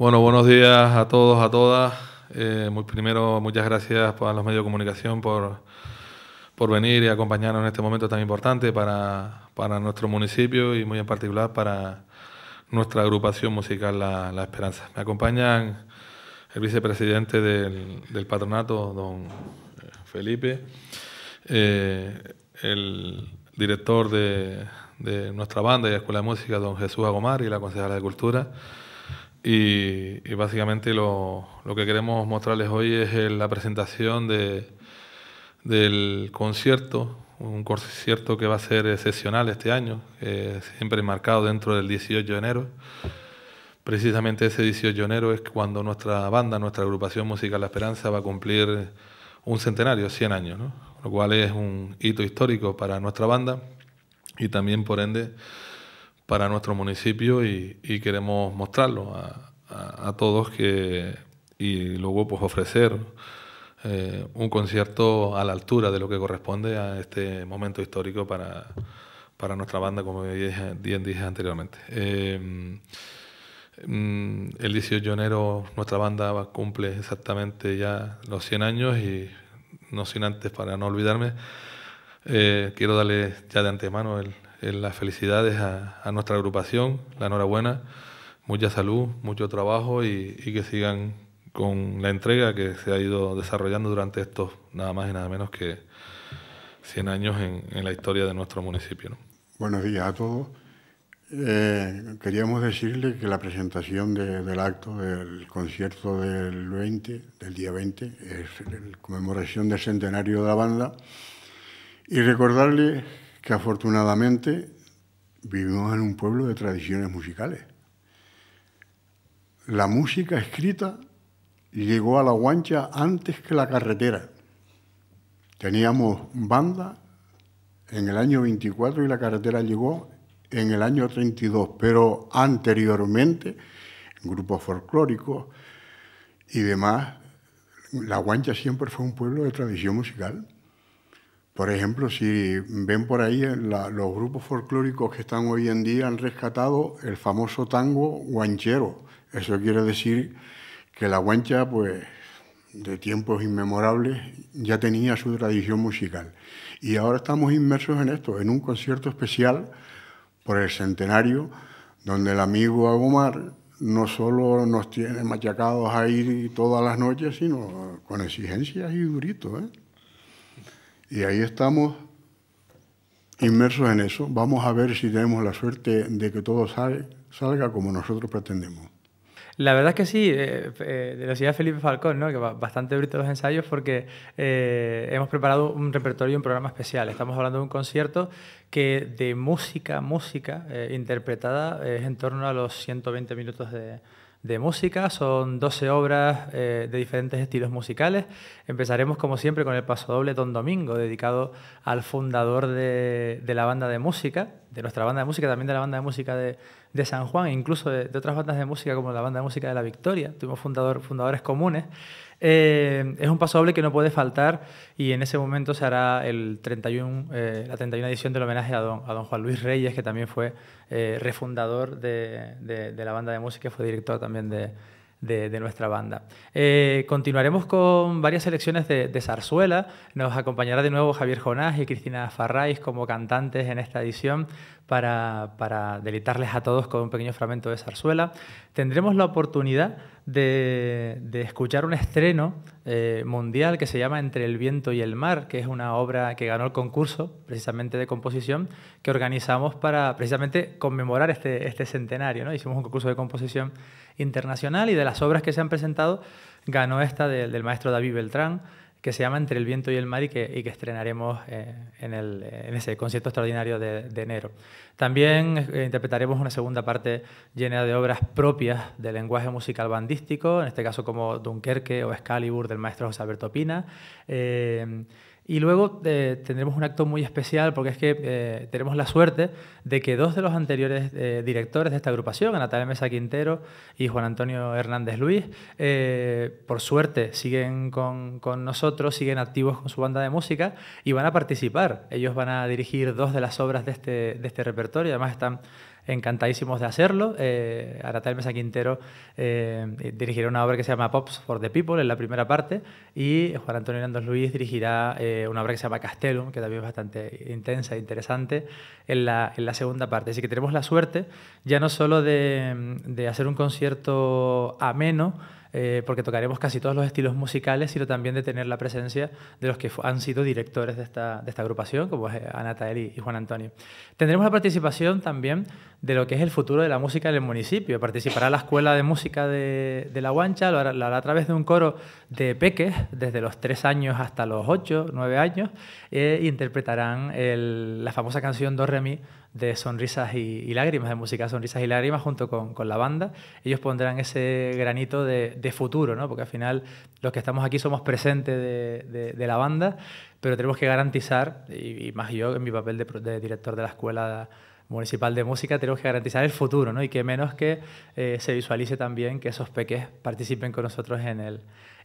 Bueno, buenos días a todos, a todas. Eh, muy primero, muchas gracias a los medios de comunicación por, venir y acompañarnos en este momento tan importante para, nuestro municipio y muy en particular para nuestra agrupación musical La, Esperanza. Me acompañan el vicepresidente del, patronato, don Felipe, eh, el director de, de, nuestra banda y Escuela de Música, don Jesús Agomar, y la concejala de Cultura y, básicamente lo, lo, que queremos mostrarles hoy es eh, la presentación de, del concierto, un concierto que va a ser excepcional este año, siempre marcado dentro del 18 de enero. Precisamente ese 18 de enero es cuando nuestra banda, nuestra agrupación musical La Esperanza va a cumplir un centenario, 100 años, ¿no? lo cual es un hito histórico para nuestra banda y también por ende para nuestro municipio y, queremos mostrarlo a, todos que, y luego pues ofrecer eh, un concierto a la altura de lo que corresponde a este momento histórico para, nuestra banda, como bien dije, anteriormente. Eh, mm, el 18 de enero nuestra banda cumple exactamente ya los 100 años y no sin antes, para no olvidarme, eh, quiero darle ya de antemano el, las felicidades a, a, nuestra agrupación, la enhorabuena, mucha salud, mucho trabajo y, que sigan con la entrega que se ha ido desarrollando durante estos nada más y nada menos que 100 años en, la historia de nuestro municipio. Buenos días a todos. Eh, queríamos decirle que la presentación del acto del concierto del 20, del día 20, es la conmemoración del centenario de la banda y recordarle que afortunadamente vivimos en un pueblo de tradiciones musicales. La música escrita llegó a la guancha antes que la carretera. Teníamos banda en el año 24 y la carretera llegó en el año 32, pero anteriormente grupos folclóricos y demás, la guancha siempre fue un pueblo de tradición musical. Por ejemplo, si ven por ahí eh, los grupos folclóricos que están hoy en día han rescatado el famoso tango guanchero. Eso quiere decir que la guancha, pues, de tiempos inmemorables, ya tenía su tradición musical. Y ahora estamos inmersos en esto, en un concierto especial por el centenario, donde el amigo Agomar no solo nos tiene machacados ahí todas las noches, sino con exigencias y duritos. ¿eh? Y ahí estamos inmersos en eso. Vamos a ver si tenemos la suerte de que todo salga como nosotros pretendemos. La verdad es que sí, eh, eh de la Felipe Falcón, ¿no? que bastante brito los ensayos porque eh, hemos preparado un repertorio y un programa especial. Estamos hablando de un concierto que de música, música eh, interpretada es en torno a los 120 minutos de, de música. Son 12 obras eh, de diferentes estilos musicales. Empezaremos, como siempre, con el paso doble Don Domingo, dedicado al fundador de, la banda de música, de nuestra banda de música, también de la banda de música de, San Juan, e incluso de, otras bandas de música como la banda de música de La Victoria. Tuvimos fundador, fundadores comunes. Eh, es un pasable que no puede faltar y en ese momento se hará el 31, eh, la 31 edición del homenaje a don, Juan Luis Reyes, que también fue eh, refundador de, la banda de música y fue director también de, nuestra banda. continuaremos con varias selecciones de, zarzuela. Nos acompañará de nuevo Javier Jonás y Cristina Farrais como cantantes en esta edición para, para, deleitarles a todos con un pequeño fragmento de zarzuela. Tendremos la oportunidad de, escuchar un estreno eh, mundial que se llama Entre el viento y el mar, que es una obra que ganó el concurso precisamente de composición que organizamos para precisamente conmemorar este, este centenario. ¿no? Hicimos un concurso de composición internacional y de las obras que se han presentado ganó esta del maestro David Beltrán que se llama Entre el viento y el mar y que, estrenaremos eh, en, ese concierto extraordinario de, enero. También eh, interpretaremos una segunda parte llena de obras propias del lenguaje musical bandístico, en este caso como Dunkerque o Excalibur del maestro José Alberto Pina. Eh, y luego eh, tendremos un acto muy especial porque es que eh, tenemos la suerte de que dos de los anteriores eh, directores de esta agrupación, Natalia Mesa Quintero y Juan Antonio Hernández Luis, por suerte siguen con, nosotros, siguen activos con su banda de música y van a participar. Ellos van a dirigir dos de las obras de este, de este repertorio, además están encantadísimos de hacerlo. Eh, Aratal Mesa Quintero eh, dirigirá una obra que se llama Pops for the People en la primera parte y Juan Antonio Hernández Luis dirigirá eh, una obra que se llama Castellum, que también es bastante intensa e interesante, en la, segunda parte. Así que tenemos la suerte ya no solo de, de hacer un concierto ameno, eh, porque tocaremos casi todos los estilos musicales, sino también de tener la presencia de los que han sido directores de esta, agrupación, como es eh, Ana y, y Juan Antonio. Tendremos la participación también de lo que es el futuro de la música del municipio. Participará la Escuela de Música de, La Guancha, lo hará, a través de un coro de peques, desde los tres años hasta los ocho, nueve años, e interpretarán la famosa canción Do Re Mi de Sonrisas y, Lágrimas, de música Sonrisas y Lágrimas, junto con, la banda. Ellos pondrán ese granito de, futuro, ¿no? porque al final los que estamos aquí somos presentes de, la banda, pero tenemos que garantizar, y, más yo en mi papel de, director de la escuela municipal de música, tenemos que garantizar el futuro, ¿no? y que menos que eh, se visualice también que esos peques participen con nosotros en el,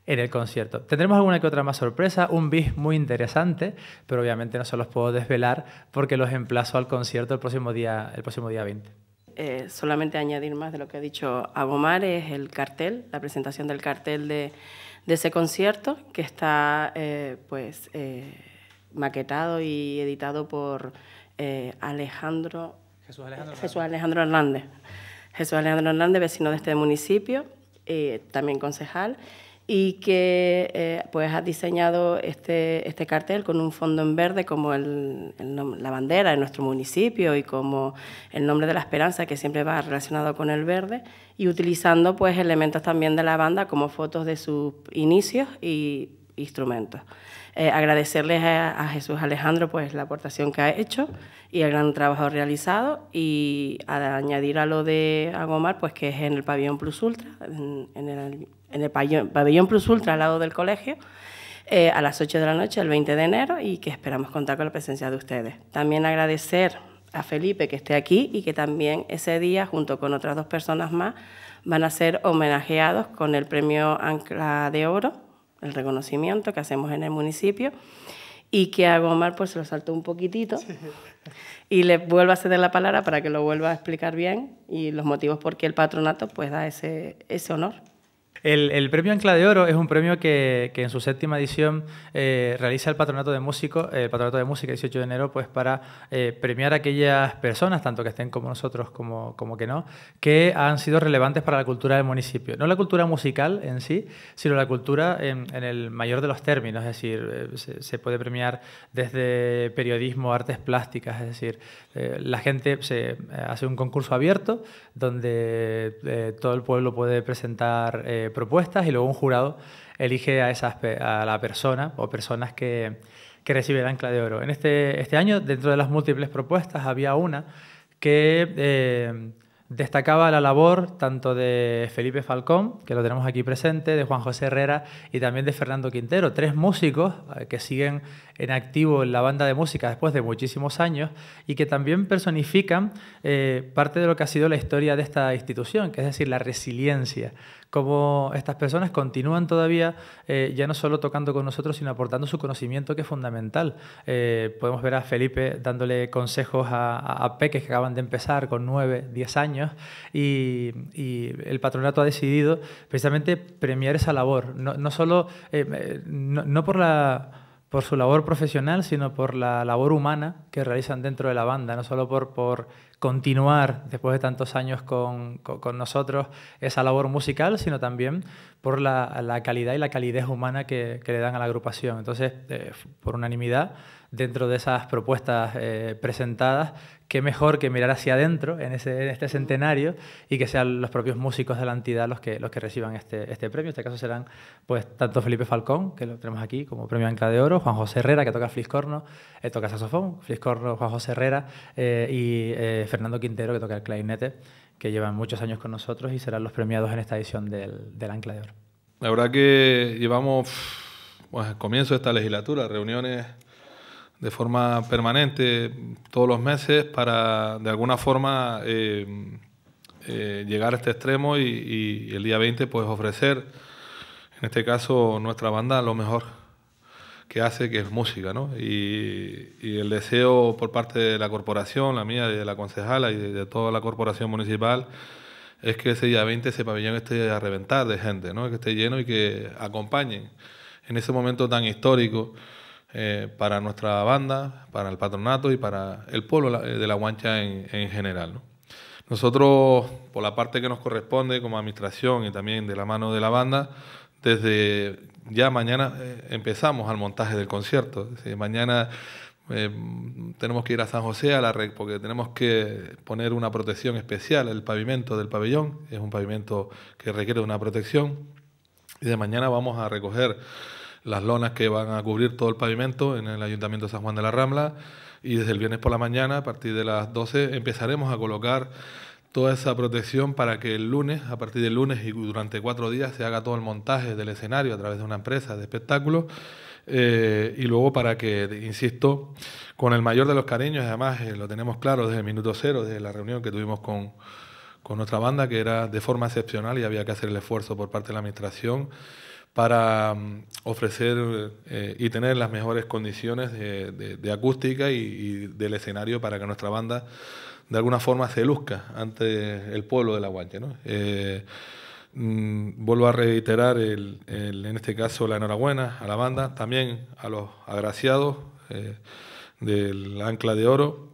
en el concierto. Tendremos alguna que otra más sorpresa, un bis muy interesante, pero obviamente no se los puedo desvelar porque los emplazo al concierto el próximo día, el próximo día 20. Eh, solamente añadir más de lo que ha dicho Agomar es el cartel, la presentación del cartel de, ese concierto que está eh, pues eh, maquetado y editado por Alejandro Alejandro, Jesús Alejandro Hernández. Jesús Alejandro Hernández, vecino de este municipio, también concejal y que ha eh, pues ha diseñado este, este cartel con un fondo en verde como el, la bandera de nuestro municipio y como el nombre de la esperanza que siempre va relacionado con el verde y utilizando pues elementos también de la banda como fotos de sus inicios y instrumentos. Eh, agradecerles a, Jesús Alejandro pues, la aportación que ha hecho y el gran trabajo realizado y a añadir a lo de Agomar pues, que es en el pabellón Plus Ultra, en, el, pabellón, Plus Ultra al lado del colegio, eh, a las 8 de la noche, el 20 de enero, y que esperamos contar con la presencia de ustedes. También agradecer a Felipe que esté aquí y que también ese día, junto con otras dos personas más, van a ser homenajeados con el premio Ancla de Oro el reconocimiento que hacemos en el municipio y que a Gomar pues se lo saltó un poquitito y le vuelvo a ceder la palabra para que lo vuelva a explicar bien y los motivos por qué el patronato pues da ese, ese honor. El, premio Ancla de Oro es un premio que, en su séptima edición eh, realiza el Patronato de Músico, eh, el Patronato de Música 18 de enero, pues para eh, premiar a aquellas personas, tanto que estén como nosotros como, como que no, que han sido relevantes para la cultura del municipio. No la cultura musical en sí, sino la cultura en, el mayor de los términos, es decir, se, puede premiar desde periodismo, artes plásticas, es decir, la gente se hace un concurso abierto donde todo el pueblo puede presentar propuestas y luego un jurado elige a, esas, a la persona o personas que, que recibe el ancla de oro. En este, este año, dentro de las múltiples propuestas, había una que eh, destacaba la labor tanto de Felipe Falcón, que lo tenemos aquí presente, de Juan José Herrera y también de Fernando Quintero, tres músicos eh, que siguen en activo en la banda de música después de muchísimos años y que también personifican eh, parte de lo que ha sido la historia de esta institución, que es decir, la resiliencia, cómo estas personas continúan todavía eh, ya no solo tocando con nosotros, sino aportando su conocimiento que es fundamental. Eh, podemos ver a Felipe dándole consejos a, a, peques que acaban de empezar con nueve, diez años y, el patronato ha decidido precisamente premiar esa labor, no, no solo, no por la por su labor profesional, sino por la labor humana que realizan dentro de la banda, no solo por, por continuar después de tantos años con, con, nosotros esa labor musical, sino también por la, la calidad y la calidez humana que, que, le dan a la agrupación. Entonces, eh, por unanimidad, dentro de esas propuestas eh, presentadas, qué mejor que mirar hacia adentro en, ese, en, este centenario y que sean los propios músicos de la entidad los que, los que reciban este, este premio. En este caso serán pues, tanto Felipe Falcón, que lo tenemos aquí como premio Anca de Oro, Juan José Herrera, que toca fliscorno, eh, toca saxofón, fliscorno Juan José Herrera, eh, y Fernando Quintero, que toca el clarinete, que llevan muchos años con nosotros y serán los premiados en esta edición del, del Ancla de Oro. La verdad que llevamos, pues, comienzo de esta legislatura, reuniones de forma permanente todos los meses para, de alguna forma, eh, eh, llegar a este extremo y, y el día 20, pues, ofrecer, en este caso, nuestra banda lo mejor que hace, que es música, ¿no? Y, el deseo por parte de la corporación, la mía, de la concejala y de, toda la corporación municipal, es que ese día 20 ese pabellón esté a reventar de gente, ¿no? Que esté lleno y que acompañen en ese momento tan histórico eh, para nuestra banda, para el patronato y para el pueblo de la Guancha en, en general, ¿no? Nosotros, por la parte que nos corresponde como administración y también de la mano de la banda, desde ya mañana eh, empezamos al montaje del concierto. Mañana eh, tenemos que ir a San José a la red porque tenemos que poner una protección especial. al pavimento del pabellón es un pavimento que requiere una protección. Y de mañana vamos a recoger las lonas que van a cubrir todo el pavimento en el Ayuntamiento de San Juan de la Rambla. Y desde el viernes por la mañana, a partir de las 12, empezaremos a colocar toda esa protección para que el lunes, a partir del lunes y durante cuatro días, se haga todo el montaje del escenario a través de una empresa de espectáculos. Eh, y luego para que, insisto, con el mayor de los cariños, además eh, lo tenemos claro desde el minuto cero, desde la reunión que tuvimos con, con nuestra banda, que era de forma excepcional y había que hacer el esfuerzo por parte de la Administración para mm, ofrecer eh, y tener las mejores condiciones de, acústica y del escenario para que nuestra banda de alguna forma se luzca ante el pueblo de La Guanche. ¿no? Eh, mm, vuelvo a reiterar, en este caso, la enhorabuena a la banda, también a los agraciados eh, del Ancla de Oro.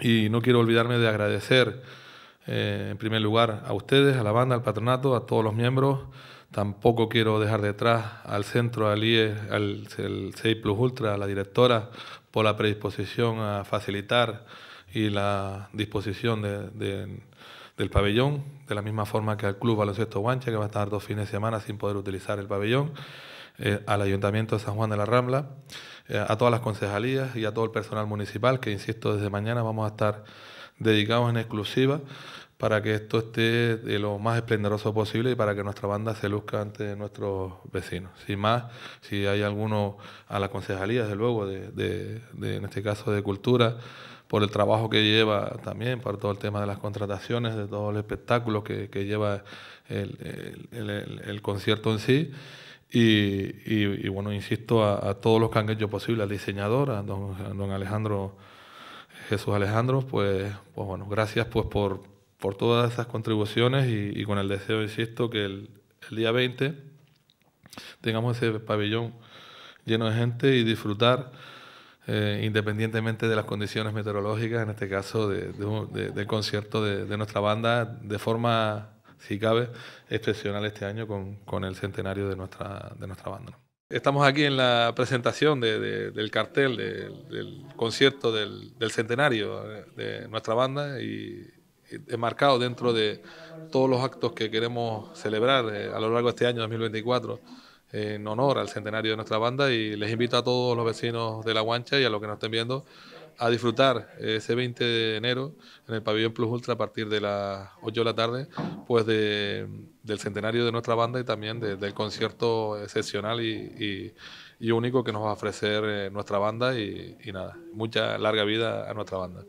Y no quiero olvidarme de agradecer, eh, en primer lugar, a ustedes, a la banda, al patronato, a todos los miembros. Tampoco quiero dejar detrás al centro, al IE, al Plus Ultra, a la directora, por la predisposición a facilitar y la disposición del pabellón, de la misma forma que al Club Baloncesto Guanche, que va a estar dos fines de semana sin poder utilizar el pabellón, eh, al Ayuntamiento de San Juan de la Rambla, eh, a todas las concejalías y a todo el personal municipal, que insisto, desde mañana vamos a estar dedicados en exclusiva para que esto esté de lo más esplendoroso posible y para que nuestra banda se luzca ante nuestros vecinos. Sin más, si hay alguno a la concejalía, desde luego, en este caso de cultura, por el trabajo que lleva también, para todo el tema de las contrataciones, de todo el espectáculo que, lleva el, concierto en sí. Y, bueno, insisto a, todos los que han hecho posible, al diseñador, a don, Alejandro, Jesús Alejandro, pues, pues bueno, gracias pues por, por todas esas contribuciones y, con el deseo, insisto, que el, día 20 tengamos ese pabellón lleno de gente y disfrutar eh, independientemente de las condiciones meteorológicas, en este caso del concierto de, nuestra banda, de forma, si cabe, excepcional este año con, el centenario de nuestra, banda. Estamos aquí en la presentación del cartel, del concierto del, centenario de nuestra banda y, y enmarcado dentro de todos los actos que queremos celebrar eh, a lo largo de este año 2024 en honor al centenario de nuestra banda y les invito a todos los vecinos de La Guancha y a los que nos estén viendo a disfrutar ese 20 de enero en el pabellón Plus Ultra a partir de las 8 de la tarde, pues de, del centenario de nuestra banda y también del concierto excepcional y, y, y, único que nos va a ofrecer eh, nuestra banda y, y nada, mucha larga vida a nuestra banda.